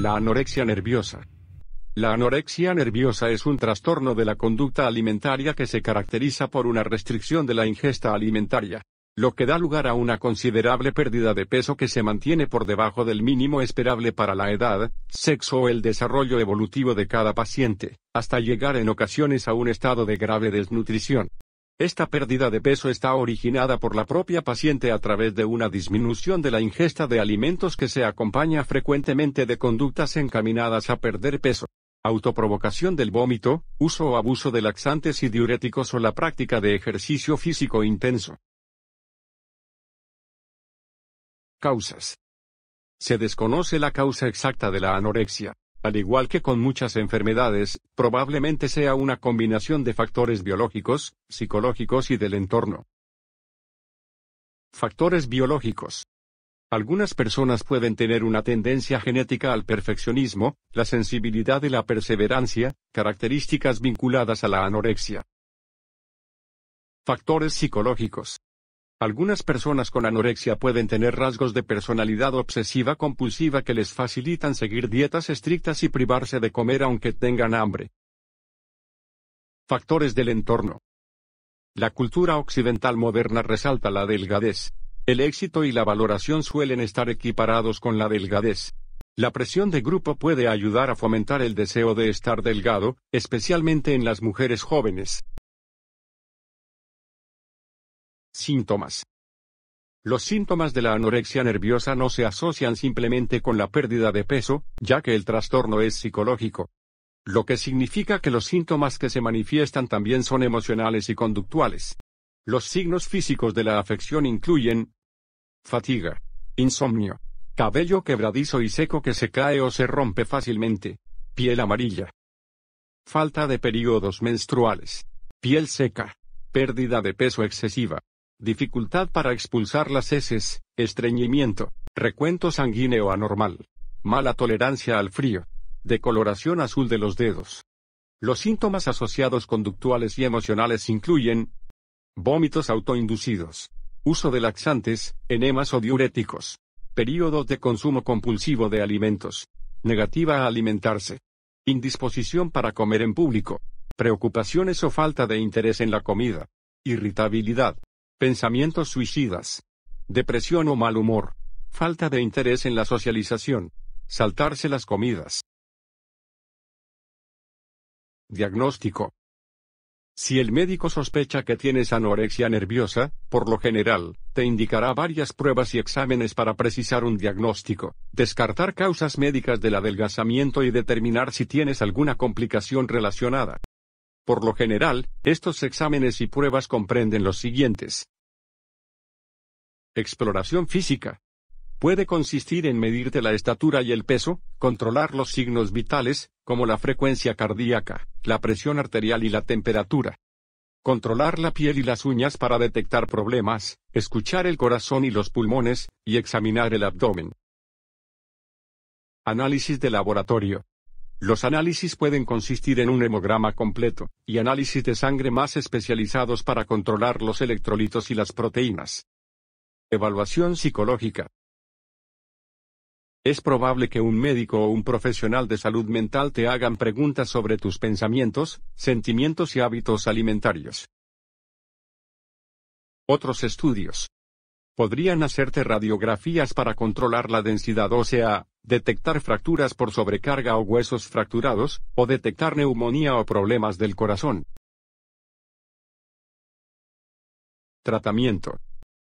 La anorexia nerviosa. La anorexia nerviosa es un trastorno de la conducta alimentaria que se caracteriza por una restricción de la ingesta alimentaria, lo que da lugar a una considerable pérdida de peso que se mantiene por debajo del mínimo esperable para la edad, sexo o el desarrollo evolutivo de cada paciente, hasta llegar en ocasiones a un estado de grave desnutrición. Esta pérdida de peso está originada por la propia paciente a través de una disminución de la ingesta de alimentos que se acompaña frecuentemente de conductas encaminadas a perder peso. Autoprovocación del vómito, uso o abuso de laxantes y diuréticos o la práctica de ejercicio físico intenso. Causas. Se desconoce la causa exacta de la anorexia. Al igual que con muchas enfermedades, probablemente sea una combinación de factores biológicos, psicológicos y del entorno. Factores biológicos. Algunas personas pueden tener una tendencia genética al perfeccionismo, la sensibilidad y la perseverancia, características vinculadas a la anorexia. Factores psicológicos. Algunas personas con anorexia pueden tener rasgos de personalidad obsesiva compulsiva que les facilitan seguir dietas estrictas y privarse de comer aunque tengan hambre. Factores del entorno. La cultura occidental moderna resalta la delgadez. El éxito y la valoración suelen estar equiparados con la delgadez. La presión de grupo puede ayudar a fomentar el deseo de estar delgado, especialmente en las mujeres jóvenes. Síntomas. Los síntomas de la anorexia nerviosa no se asocian simplemente con la pérdida de peso, ya que el trastorno es psicológico. Lo que significa que los síntomas que se manifiestan también son emocionales y conductuales. Los signos físicos de la afección incluyen fatiga, insomnio, cabello quebradizo y seco que se cae o se rompe fácilmente, piel amarilla, falta de periodos menstruales, piel seca, pérdida de peso excesiva, dificultad para expulsar las heces, estreñimiento, recuento sanguíneo anormal, mala tolerancia al frío, decoloración azul de los dedos. Los síntomas asociados conductuales y emocionales incluyen vómitos autoinducidos, uso de laxantes, enemas o diuréticos, períodos de consumo compulsivo de alimentos, negativa a alimentarse, indisposición para comer en público, preocupaciones o falta de interés en la comida, irritabilidad, pensamientos suicidas, depresión o mal humor, falta de interés en la socialización, saltarse las comidas. Diagnóstico. Si el médico sospecha que tienes anorexia nerviosa, por lo general, te indicará varias pruebas y exámenes para precisar un diagnóstico, descartar causas médicas del adelgazamiento y determinar si tienes alguna complicación relacionada. Por lo general, estos exámenes y pruebas comprenden los siguientes. Exploración física. Puede consistir en medirte la estatura y el peso, controlar los signos vitales, como la frecuencia cardíaca, la presión arterial y la temperatura. Controlar la piel y las uñas para detectar problemas, escuchar el corazón y los pulmones, y examinar el abdomen. Análisis de laboratorio. Los análisis pueden consistir en un hemograma completo, y análisis de sangre más especializados para controlar los electrolitos y las proteínas. Evaluación psicológica. Es probable que un médico o un profesional de salud mental te hagan preguntas sobre tus pensamientos, sentimientos y hábitos alimentarios. Otros estudios. Podrían hacerte radiografías para controlar la densidad ósea, detectar fracturas por sobrecarga o huesos fracturados, o detectar neumonía o problemas del corazón. Tratamiento.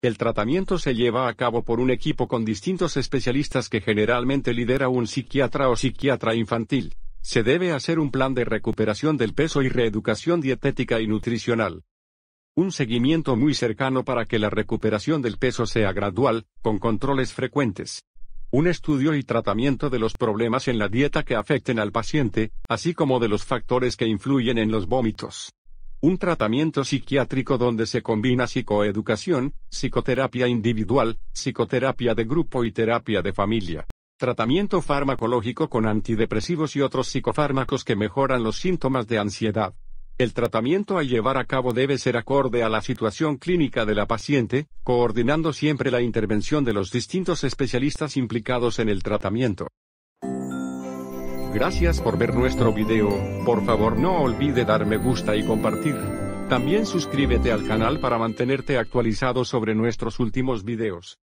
El tratamiento se lleva a cabo por un equipo con distintos especialistas que generalmente lidera un psiquiatra o psiquiatra infantil. Se debe hacer un plan de recuperación del peso y reeducación dietética y nutricional. Un seguimiento muy cercano para que la recuperación del peso sea gradual, con controles frecuentes un estudio y tratamiento de los problemas en la dieta que afecten al paciente, así como de los factores que influyen en los vómitos. Un tratamiento psiquiátrico donde se combina psicoeducación, psicoterapia individual, psicoterapia de grupo y terapia de familia. Tratamiento farmacológico con antidepresivos y otros psicofármacos que mejoran los síntomas de ansiedad. El tratamiento a llevar a cabo debe ser acorde a la situación clínica de la paciente, coordinando siempre la intervención de los distintos especialistas implicados en el tratamiento. Gracias por ver nuestro video, por favor no olvide dar me gusta y compartir. También suscríbete al canal para mantenerte actualizado sobre nuestros últimos videos.